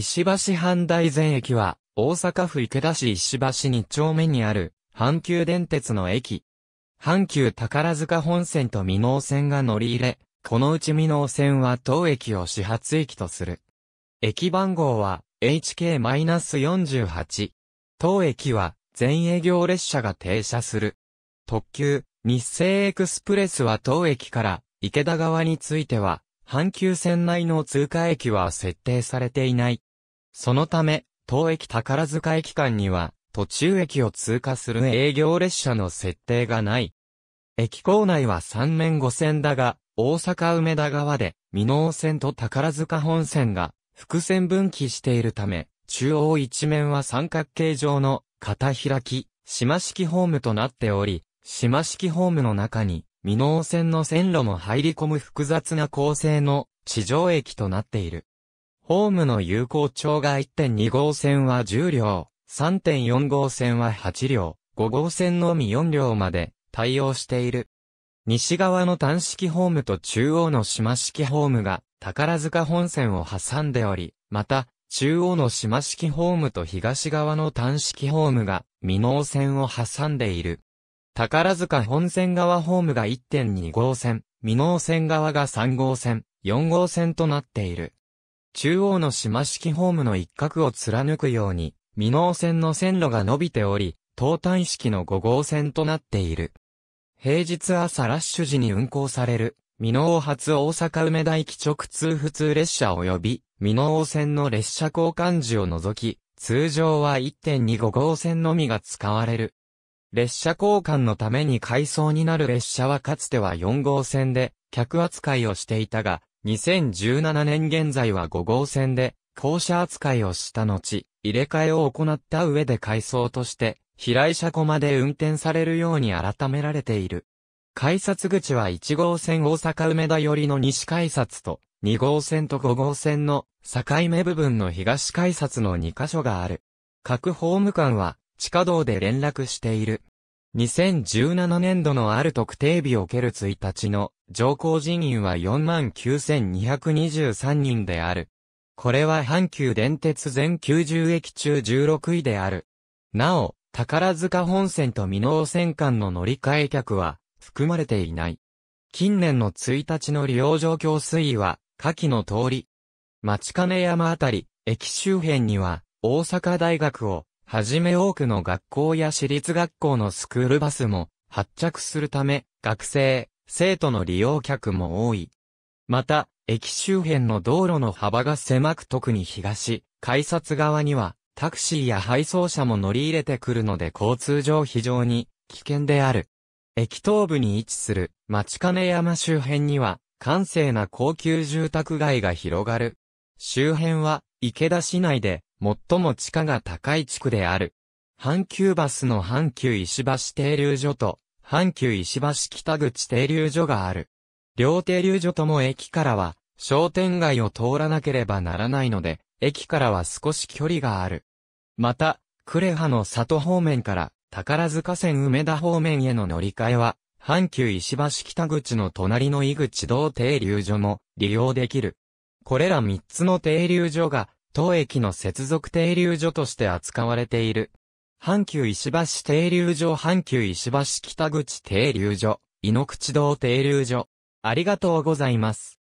石橋阪大前駅は、大阪府池田市石橋2丁目にある、阪急電鉄の駅。阪急宝塚本線と美濃線が乗り入れ、このうち美濃線は当駅を始発駅とする。駅番号は HK-48。当駅は全営業列車が停車する。特急、日清エクスプレスは当駅から池田側については、阪急線内の通過駅は設定されていない。そのため、当駅宝塚駅間には、途中駅を通過する営業列車の設定がない。駅構内は3面5線だが、大阪梅田側で、美濃線と宝塚本線が、複線分岐しているため、中央一面は三角形状の、片開き、島式ホームとなっており、島式ホームの中に、美濃線の線路も入り込む複雑な構成の地上駅となっている。ホームの有効長が1.2号線は10両、3.4号線は8両、5号線のみ4両まで対応している。西側の単式ホームと中央の島式ホームが宝塚本線を挟んでおり、また、中央の島式ホームと東側の単式ホームが、未納線を挟んでいる。宝塚本線側ホームが1.2号線、未納線側が3号線、4号線となっている。中央の島式ホームの一角を貫くように、未納線の線路が伸びており、東端式の5号線となっている。平日朝ラッシュ時に運行される、未納発大阪梅田駅直通普通列車及び、未納線の列車交換時を除き、通常は1.25号線のみが使われる。列車交換のために改装になる列車はかつては4号線で、客扱いをしていたが、2017年現在は5号線で、校舎扱いをした後、入れ替えを行った上で改装として、平井車庫まで運転されるように改められている。改札口は1号線大阪梅田寄りの西改札と、2号線と5号線の境目部分の東改札の2カ所がある。各法務官は地下道で連絡している。2017年度のある特定日を受ける1日の上降人員は49,223人である。これは阪急電鉄全90駅中16位である。なお、宝塚本線と美濃線間の乗り換え客は含まれていない。近年の1日の利用状況推移は、下記の通り。町金山あたり、駅周辺には、大阪大学を、はじめ多くの学校や私立学校のスクールバスも、発着するため、学生、生徒の利用客も多い。また、駅周辺の道路の幅が狭く特に東、改札側には、タクシーや配送車も乗り入れてくるので交通上非常に危険である。駅東部に位置する町金山周辺には、閑静な高級住宅街が広がる。周辺は、池田市内で、最も地価が高い地区である。阪急バスの阪急石橋停留所と、阪急石橋北口停留所がある。両停留所とも駅からは、商店街を通らなければならないので、駅からは少し距離がある。また、呉羽の里方面から宝塚線梅田方面への乗り換えは、阪急石橋北口の隣の井口道停留所も利用できる。これら3つの停留所が、当駅の接続停留所として扱われている。阪急石橋停留所阪急石橋北口停留所、井の口道停留所。ありがとうございます。